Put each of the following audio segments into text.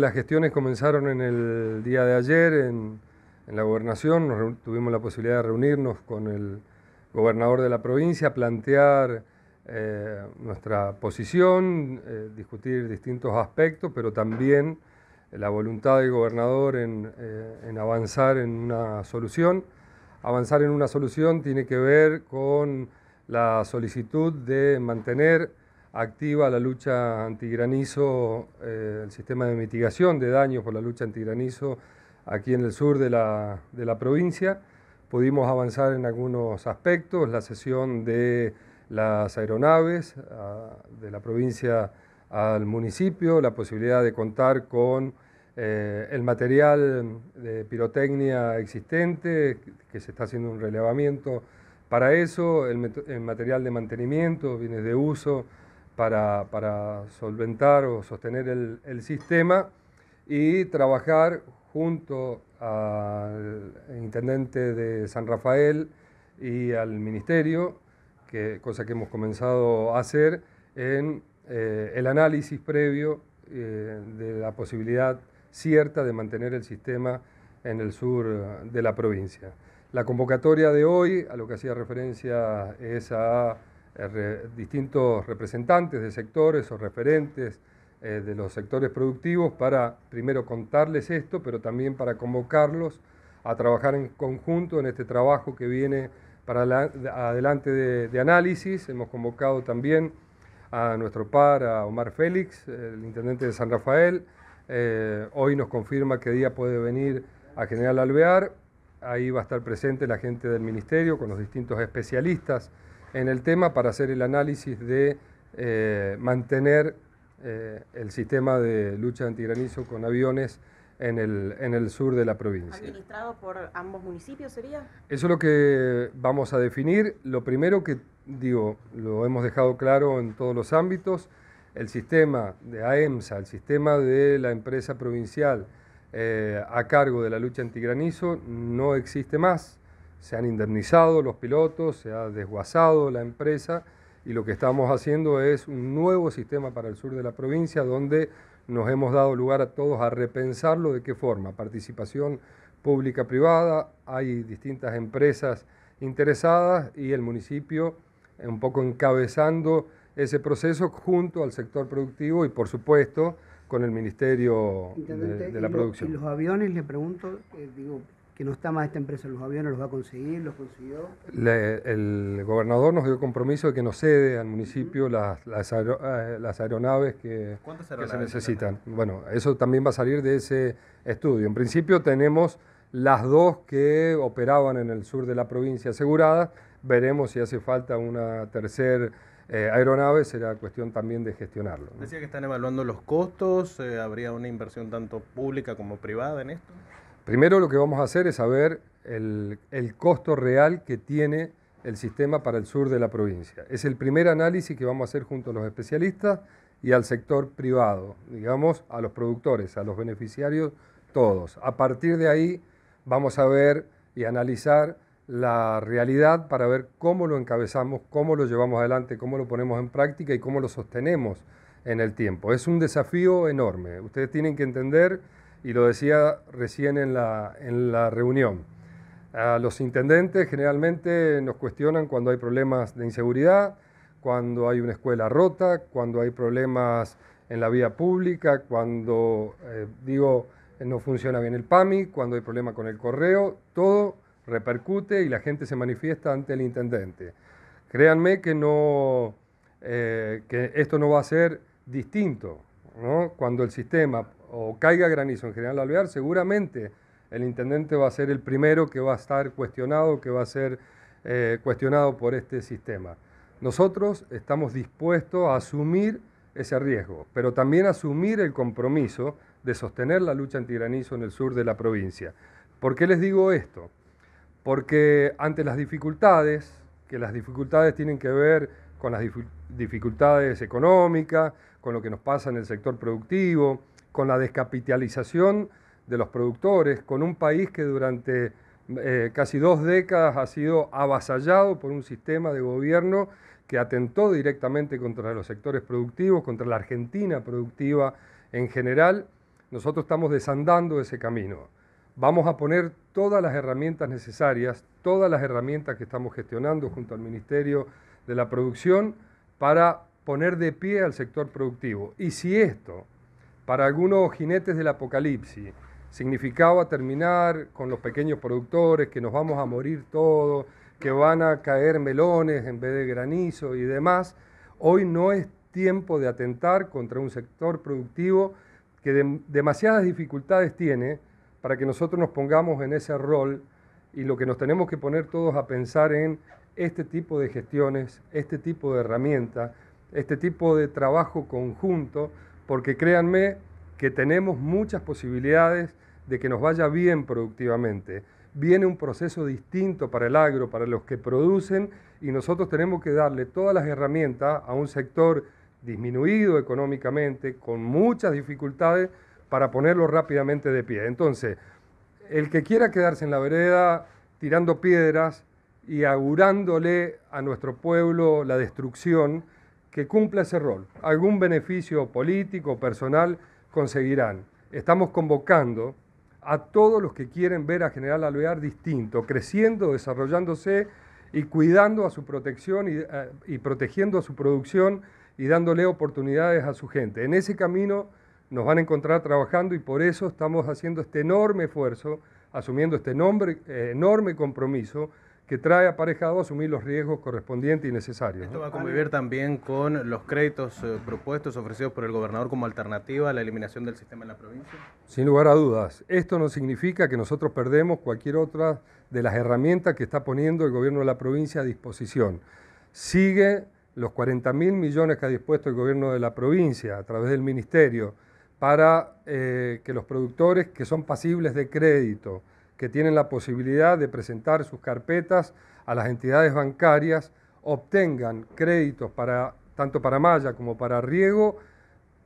Las gestiones comenzaron en el día de ayer en, la gobernación, tuvimos la posibilidad de reunirnos con el gobernador de la provincia, plantear eh, nuestra posición, eh, discutir distintos aspectos, pero también la voluntad del gobernador eh, en avanzar en una solución. Avanzar en una solución tiene que ver con la solicitud de mantener activa la lucha antigranizo, eh, el sistema de mitigación de daños por la lucha antigranizo aquí en el sur de la, provincia. Pudimos avanzar en algunos aspectos, la cesión de las aeronaves ah, de la provincia al municipio, la posibilidad de contar con eh, el material de pirotecnia existente, que se está haciendo un relevamiento para eso, el material de mantenimiento, bienes de uso, para, solventar o sostener el, sistema y trabajar junto al intendente de San Rafael y al ministerio, que, cosa que hemos comenzado a hacer, en eh, el análisis previo eh, de la posibilidad cierta de mantener el sistema en el sur de la provincia. La convocatoria de hoy, a lo que hacía referencia, es a eh, distintos representantes de sectores o referentes eh, de los sectores productivos para primero contarles esto, pero también para convocarlos a trabajar en conjunto en este trabajo que viene para adelante de, análisis. Hemos convocado también a nuestro par, a Omar Félix, el intendente de San Rafael. Eh, hoy nos confirma qué día puede venir a General Alvear. Ahí va a estar presente la gente del ministerio con los distintos especialistas en el tema para hacer el análisis de eh, mantener eh, el sistema de lucha antigranizo con aviones en el, sur de la provincia. ¿Administrado por ambos municipios sería? Eso es lo que vamos a definir. Lo primero que digo, lo hemos dejado claro en todos los ámbitos, el sistema de AEMSA, el sistema de la empresa provincial eh, a cargo de la lucha antigranizo no existe más se han indemnizado los pilotos, se ha desguazado la empresa y lo que estamos haciendo es un nuevo sistema para el sur de la provincia donde nos hemos dado lugar a todos a repensarlo de qué forma, participación pública-privada, hay distintas empresas interesadas y el municipio un poco encabezando ese proceso junto al sector productivo y por supuesto con el Ministerio de, la Producción. los aviones, le pregunto, eh, que no está más esta empresa en los aviones, los va a conseguir, los consiguió. el gobernador nos dio compromiso de que nos cede al municipio eh, las, aeronaves que, se necesitan. Bueno, eso también va a salir de ese estudio. En principio tenemos las dos que operaban en el sur de la provincia aseguradas. Veremos si hace falta una tercera eh, aeronave, será cuestión también de gestionarlo. Decía que están evaluando los costos, eh, ¿habría una inversión tanto pública como privada en esto? Primero lo que vamos a hacer es saber el, costo real que tiene el sistema para el sur de la provincia. Es el primer análisis que vamos a hacer junto a los especialistas y al sector privado, digamos, a los productores, a los beneficiarios, todos. A partir de ahí vamos a ver y analizar la realidad para ver cómo lo encabezamos, cómo lo llevamos adelante, cómo lo ponemos en práctica y cómo lo sostenemos en el tiempo. Es un desafío enorme. Ustedes tienen que entender y lo decía recién en la, en la reunión. A los intendentes generalmente nos cuestionan cuando hay problemas de inseguridad, cuando hay una escuela rota, cuando hay problemas en la vía pública, cuando, eh, digo, no funciona bien el PAMI, cuando hay problemas con el correo, todo repercute y la gente se manifiesta ante el intendente. Créanme que, no, eh, que esto no va a ser distinto. Cuando el sistema o caiga granizo en General Alvear, seguramente el intendente va a ser el primero que va a estar cuestionado, que va a ser eh, cuestionado por este sistema. Nosotros estamos dispuestos a asumir ese riesgo, pero también asumir el compromiso de sostener la lucha antigranizo en el sur de la provincia. ¿Por qué les digo esto? Porque ante las dificultades, que las dificultades tienen que ver con las dificultades económicas, con lo que nos pasa en el sector productivo, con la descapitalización de los productores, con un país que durante eh, casi dos décadas ha sido avasallado por un sistema de gobierno que atentó directamente contra los sectores productivos, contra la Argentina productiva en general. Nosotros estamos desandando ese camino. Vamos a poner todas las herramientas necesarias, todas las herramientas que estamos gestionando junto al Ministerio de la Producción para poner de pie al sector productivo. Y si esto para algunos jinetes del apocalipsis significaba terminar con los pequeños productores, que nos vamos a morir todos, que van a caer melones en vez de granizo y demás. Hoy no es tiempo de atentar contra un sector productivo que demasiadas dificultades tiene para que nosotros nos pongamos en ese rol y lo que nos tenemos que poner todos a pensar en este tipo de gestiones, este tipo de herramientas, este tipo de trabajo conjunto porque créanme que tenemos muchas posibilidades de que nos vaya bien productivamente. Viene un proceso distinto para el agro, para los que producen, y nosotros tenemos que darle todas las herramientas a un sector disminuido económicamente, con muchas dificultades, para ponerlo rápidamente de pie. Entonces, el que quiera quedarse en la vereda tirando piedras y augurándole a nuestro pueblo la destrucción, que cumpla ese rol. Algún beneficio político, personal, conseguirán. Estamos convocando a todos los que quieren ver a General Alvear distinto, creciendo, desarrollándose y cuidando a su protección eh, y, protegiendo a su producción y dándole oportunidades a su gente. En ese camino nos van a encontrar trabajando y por eso estamos haciendo este enorme esfuerzo, asumiendo este eh, enorme compromiso que trae aparejado asumir los riesgos correspondientes y necesarios. Esto va a convivir también con los créditos eh, propuestos, ofrecidos por el gobernador como alternativa a la eliminación del sistema en la provincia. Sin lugar a dudas, esto no significa que nosotros perdemos cualquier otra de las herramientas que está poniendo el gobierno de la provincia a disposición. Sigue los 40 mil millones que ha dispuesto el gobierno de la provincia a través del ministerio para eh, que los productores que son pasibles de crédito, que tienen la posibilidad de presentar sus carpetas a las entidades bancarias obtengan créditos para tanto para malla como para riego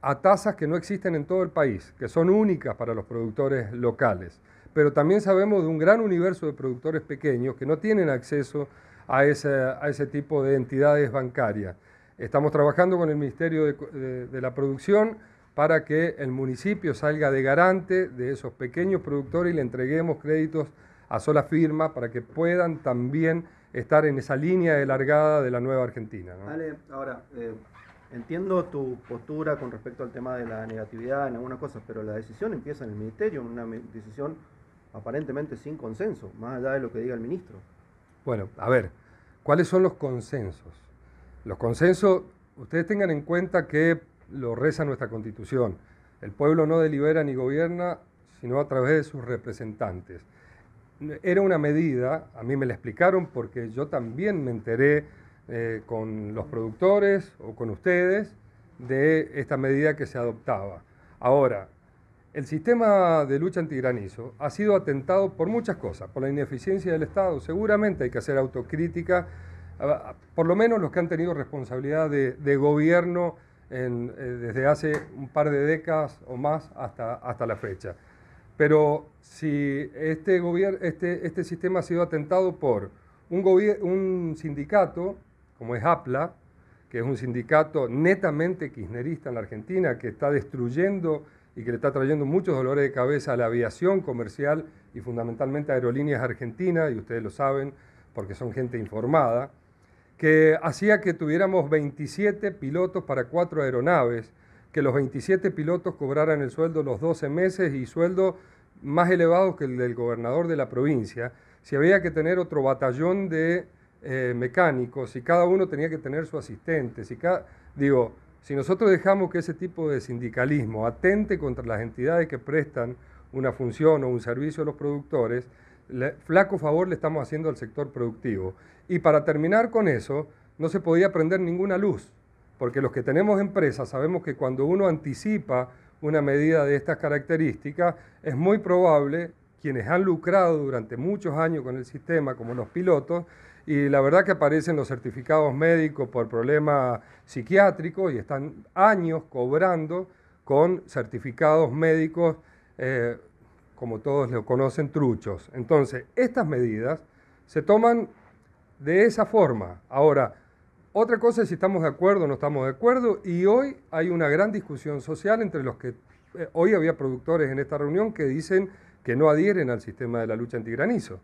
a tasas que no existen en todo el país, que son únicas para los productores locales. Pero también sabemos de un gran universo de productores pequeños que no tienen acceso a ese, a ese tipo de entidades bancarias. Estamos trabajando con el Ministerio de, de la Producción para que el municipio salga de garante de esos pequeños productores y le entreguemos créditos a sola firma para que puedan también estar en esa línea de largada de la nueva Argentina. ahora, eh, entiendo tu postura con respecto al tema de la negatividad en algunas cosas, pero la decisión empieza en el Ministerio, una decisión aparentemente sin consenso, más allá de lo que diga el ministro. Bueno, a ver, ¿cuáles son los consensos? Los consensos, ustedes tengan en cuenta que lo reza nuestra Constitución. El pueblo no delibera ni gobierna, sino a través de sus representantes. Era una medida, a mí me la explicaron porque yo también me enteré eh, con los productores o con ustedes de esta medida que se adoptaba. Ahora, el sistema de lucha antigranizo ha sido atentado por muchas cosas, por la ineficiencia del Estado. Seguramente hay que hacer autocrítica, por lo menos los que han tenido responsabilidad de gobierno eh, desde hace un par de décadas o más hasta, hasta la fecha. Pero si este, este, este sistema ha sido atentado por un, un sindicato, como es APLA, que es un sindicato netamente kirchnerista en la Argentina, que está destruyendo y que le está trayendo muchos dolores de cabeza a la aviación comercial y fundamentalmente a aerolíneas argentinas, y ustedes lo saben porque son gente informada, que hacía que tuviéramos 27 pilotos para cuatro aeronaves, que los 27 pilotos cobraran el sueldo los 12 meses y sueldo más elevado que el del gobernador de la provincia, si había que tener otro batallón de eh, mecánicos, si cada uno tenía que tener su asistente, si cada, digo, si nosotros dejamos que ese tipo de sindicalismo atente contra las entidades que prestan una función o un servicio a los productores, flaco favor le estamos haciendo al sector productivo. Y para terminar con eso, no se podía prender ninguna luz, porque los que tenemos empresas sabemos que cuando uno anticipa una medida de estas características, es muy probable quienes han lucrado durante muchos años con el sistema, como los pilotos, y la verdad que aparecen los certificados médicos por problemas psiquiátricos y están años cobrando con certificados médicos eh, como todos lo conocen, truchos. Entonces, estas medidas se toman de esa forma. Ahora, otra cosa es si estamos de acuerdo o no estamos de acuerdo, y hoy hay una gran discusión social entre los que, eh, hoy había productores en esta reunión que dicen que no adhieren al sistema de la lucha antigranizo.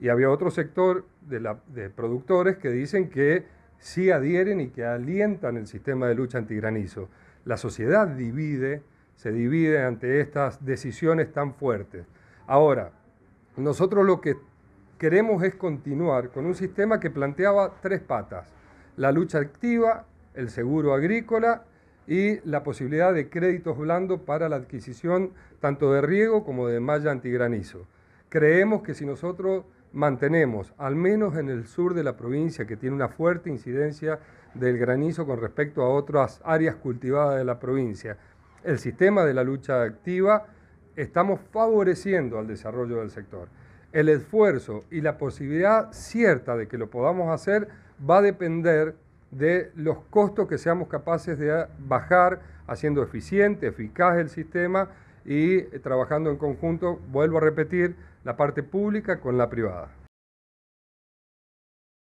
Y había otro sector de, de productores que dicen que sí adhieren y que alientan el sistema de lucha antigranizo. La sociedad divide, se divide ante estas decisiones tan fuertes. Ahora, nosotros lo que queremos es continuar con un sistema que planteaba tres patas, la lucha activa, el seguro agrícola y la posibilidad de créditos blandos para la adquisición tanto de riego como de malla antigranizo. Creemos que si nosotros mantenemos, al menos en el sur de la provincia, que tiene una fuerte incidencia del granizo con respecto a otras áreas cultivadas de la provincia, el sistema de la lucha activa, estamos favoreciendo al desarrollo del sector. El esfuerzo y la posibilidad cierta de que lo podamos hacer va a depender de los costos que seamos capaces de bajar haciendo eficiente, eficaz el sistema y trabajando en conjunto, vuelvo a repetir, la parte pública con la privada.